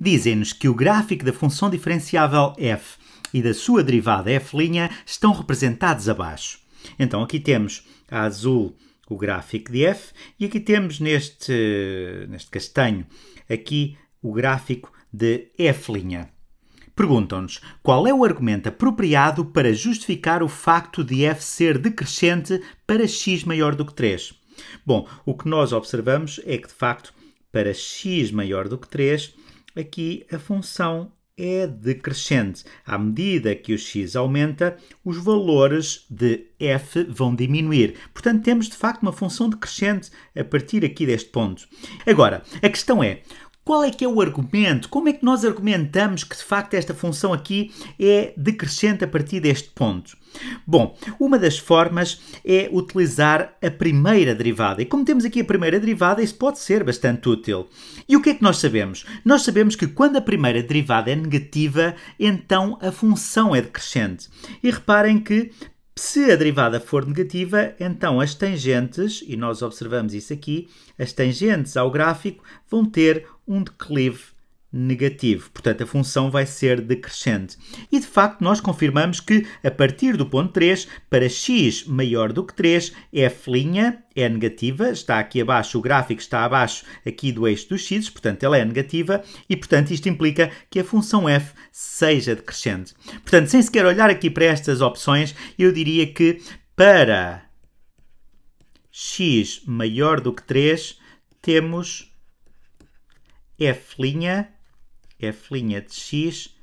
dizem-nos que o gráfico da função diferenciável f e da sua derivada f' estão representados abaixo. Então aqui temos a azul o gráfico de f e aqui temos neste, neste castanho aqui o gráfico de f'. Perguntam-nos qual é o argumento apropriado para justificar o facto de f ser decrescente para x maior do que 3. Bom, o que nós observamos é que de facto para x maior do que 3 aqui a função é decrescente. À medida que o x aumenta, os valores de f vão diminuir. Portanto, temos de facto uma função decrescente a partir aqui deste ponto. Agora, a questão é: qual é que é o argumento? Como é que nós argumentamos que de facto esta função aqui é decrescente a partir deste ponto? Bom, uma das formas é utilizar a primeira derivada. E como temos aqui a primeira derivada, isso pode ser bastante útil. E o que é que nós sabemos? Nós sabemos que quando a primeira derivada é negativa, então a função é decrescente. E reparem que se a derivada for negativa, então as tangentes, e nós observamos isso aqui, as tangentes ao gráfico vão ter um declive negativo. Portanto, a função vai ser decrescente. E de facto, nós confirmamos que a partir do ponto 3, para x maior do que 3, é f' é negativa, está aqui abaixo, o gráfico está abaixo aqui do eixo dos x, portanto ela é negativa e portanto isto implica que a função f seja decrescente. Portanto, sem sequer olhar aqui para estas opções, eu diria que para x maior do que 3, temos f' É f' de x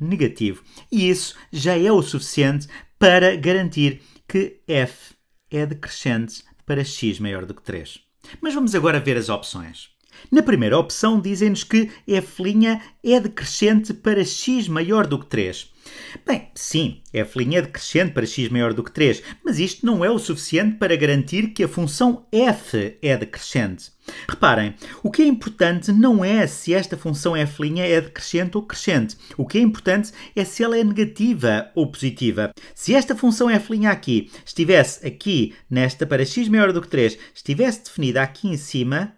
negativo. E isso já é o suficiente para garantir que f é decrescente para x maior do que 3. Mas vamos agora ver as opções. Na primeira opção, dizem-nos que f' é decrescente para x maior do que 3. Bem, sim, f' é decrescente para x maior do que 3, mas isto não é o suficiente para garantir que a função f é decrescente. Reparem, o que é importante não é se esta função f' é decrescente ou crescente. O que é importante é se ela é negativa ou positiva. Se esta função f' aqui estivesse aqui, nesta para x maior do que 3, estivesse definida aqui em cima,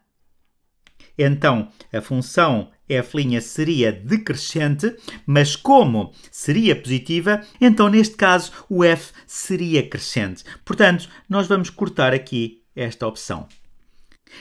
então, a função f' seria decrescente, mas como seria positiva, então neste caso o f seria crescente. Portanto, nós vamos cortar aqui esta opção.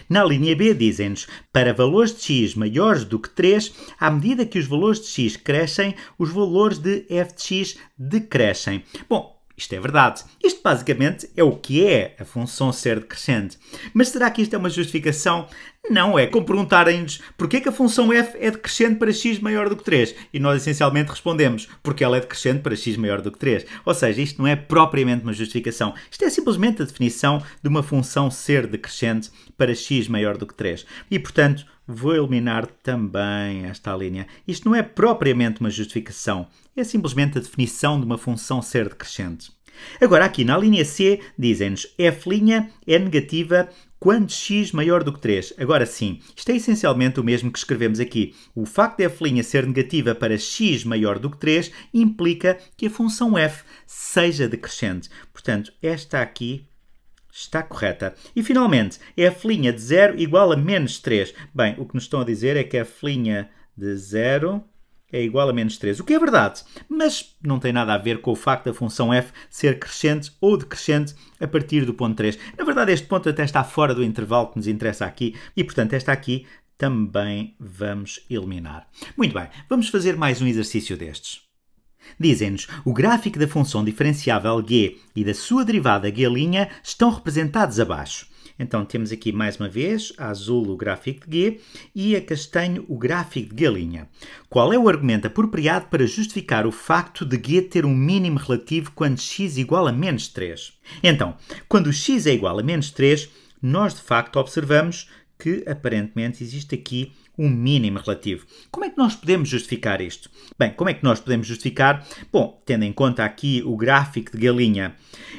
Na linha B dizem-nos, para valores de x maiores do que 3, à medida que os valores de x crescem, os valores de f de x decrescem. Bom, isto é verdade. Isto basicamente é o que é a função ser decrescente. Mas será que isto é uma justificação não, é como perguntarem-nos porquê que a função f é decrescente para x maior do que 3. E nós essencialmente respondemos porque ela é decrescente para x maior do que 3. Ou seja, isto não é propriamente uma justificação. Isto é simplesmente a definição de uma função ser decrescente para x maior do que 3. E, portanto, vou eliminar também esta linha. Isto não é propriamente uma justificação. É simplesmente a definição de uma função ser decrescente. Agora, aqui na linha C, dizem-nos f' é negativa quando x maior do que 3. Agora sim, isto é essencialmente o mesmo que escrevemos aqui. O facto de f' ser negativa para x maior do que 3 implica que a função f seja decrescente. Portanto, esta aqui está correta. E finalmente, f' de 0 igual a menos 3. Bem, o que nos estão a dizer é que f' de 0 é igual a menos 3, o que é verdade, mas não tem nada a ver com o facto da função f ser crescente ou decrescente a partir do ponto 3. Na verdade, este ponto até está fora do intervalo que nos interessa aqui e, portanto, esta aqui também vamos eliminar. Muito bem, vamos fazer mais um exercício destes. Dizem-nos, o gráfico da função diferenciável g e da sua derivada g' estão representados abaixo. Então temos aqui mais uma vez a azul o gráfico de G e a castanho o gráfico de galinha. Qual é o argumento apropriado para justificar o facto de G ter um mínimo relativo quando x igual a menos 3? Então, quando x é igual a menos 3, nós de facto observamos que aparentemente existe aqui um mínimo relativo. Como é que nós podemos justificar isto? Bem, como é que nós podemos justificar? Bom, tendo em conta aqui o gráfico de galinha.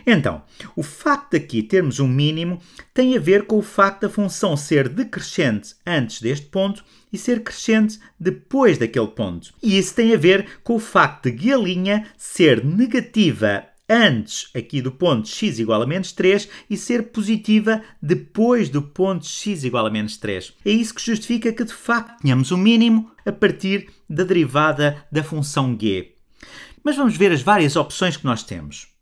Então, o facto de aqui termos um mínimo tem a ver com o facto da função ser decrescente antes deste ponto e ser crescente depois daquele ponto. E isso tem a ver com o facto de galinha ser negativa antes aqui do ponto x igual a menos 3 e ser positiva depois do ponto x igual a menos 3. É isso que justifica que de facto tenhamos o um mínimo a partir da derivada da função g. Mas vamos ver as várias opções que nós temos.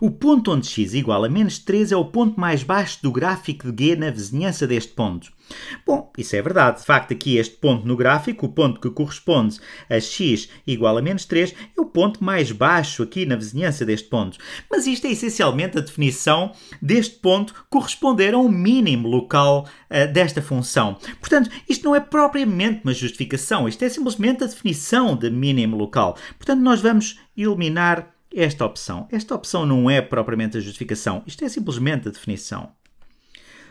O ponto onde x igual a menos 3 é o ponto mais baixo do gráfico de G na vizinhança deste ponto. Bom, isso é verdade. De facto, aqui este ponto no gráfico, o ponto que corresponde a x igual a menos 3, é o ponto mais baixo aqui na vizinhança deste ponto. Mas isto é essencialmente a definição deste ponto corresponder a um mínimo local uh, desta função. Portanto, isto não é propriamente uma justificação, isto é simplesmente a definição de mínimo local. Portanto, nós vamos iluminar esta opção. Esta opção não é propriamente a justificação, isto é simplesmente a definição.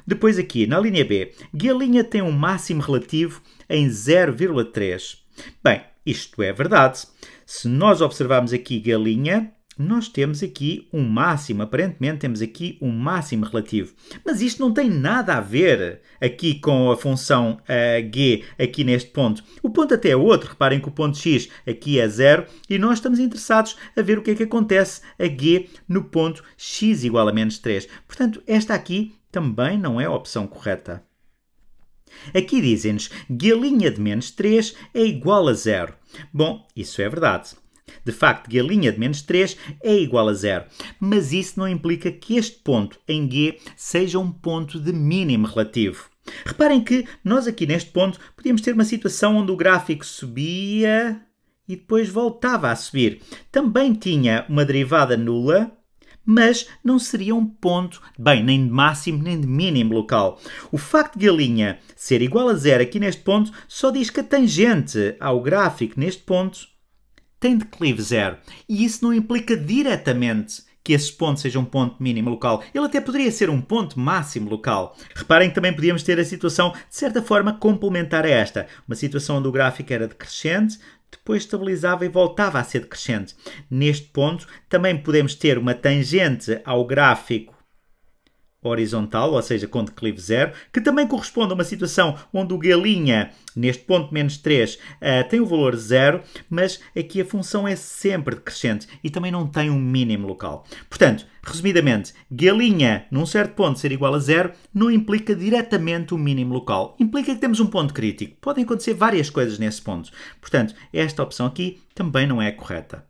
Depois aqui, na linha B, galinha tem um máximo relativo em 0,3. Bem, isto é verdade. Se nós observarmos aqui Galinha, nós temos aqui um máximo, aparentemente temos aqui um máximo relativo. Mas isto não tem nada a ver aqui com a função uh, g aqui neste ponto. O ponto até é outro, reparem que o ponto x aqui é zero e nós estamos interessados a ver o que é que acontece a g no ponto x igual a menos 3. Portanto, esta aqui também não é a opção correta. Aqui dizem-nos que a linha de menos 3 é igual a zero. Bom, isso é verdade. De facto, linha de menos 3 é igual a zero, mas isso não implica que este ponto em G seja um ponto de mínimo relativo. Reparem que nós aqui neste ponto podíamos ter uma situação onde o gráfico subia e depois voltava a subir. Também tinha uma derivada nula, mas não seria um ponto, bem, nem de máximo nem de mínimo local. O facto de linha ser igual a zero aqui neste ponto só diz que a tangente ao gráfico neste ponto tem declive zero. E isso não implica diretamente que esse ponto seja um ponto mínimo local. Ele até poderia ser um ponto máximo local. Reparem que também podíamos ter a situação, de certa forma, complementar a esta. Uma situação onde o gráfico era decrescente, depois estabilizava e voltava a ser decrescente. Neste ponto, também podemos ter uma tangente ao gráfico horizontal, ou seja, com declive zero, que também corresponde a uma situação onde o galinha, neste ponto menos 3, uh, eh, tem o valor zero, mas aqui a função é sempre decrescente e também não tem um mínimo local. Portanto, resumidamente, galinha num certo ponto ser igual a zero não implica diretamente o um mínimo local. Implica que temos um ponto crítico. Podem acontecer várias coisas nesse ponto. Portanto, esta opção aqui também não é correta.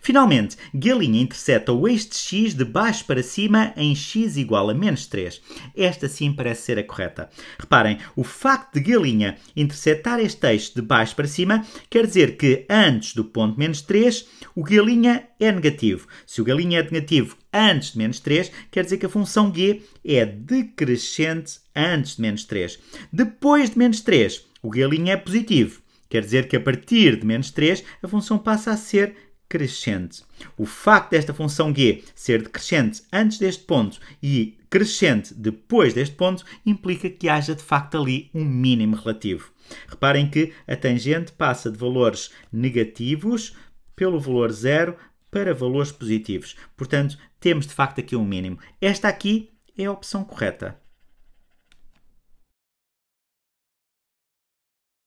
Finalmente, Galinha intercepta o eixo de x de baixo para cima em x igual a menos 3. Esta sim parece ser a correta. Reparem, o facto de Galinha interceptar este eixo de baixo para cima quer dizer que antes do ponto menos 3, o Galinha é negativo. Se o Galinha é negativo antes de menos 3, quer dizer que a função g é decrescente antes de menos 3. Depois de menos 3, o Galinha é positivo. Quer dizer que a partir de menos 3, a função passa a ser crescente. O facto desta função g ser decrescente antes deste ponto e crescente depois deste ponto implica que haja de facto ali um mínimo relativo. Reparem que a tangente passa de valores negativos pelo valor zero para valores positivos. Portanto, temos de facto aqui um mínimo. Esta aqui é a opção correta.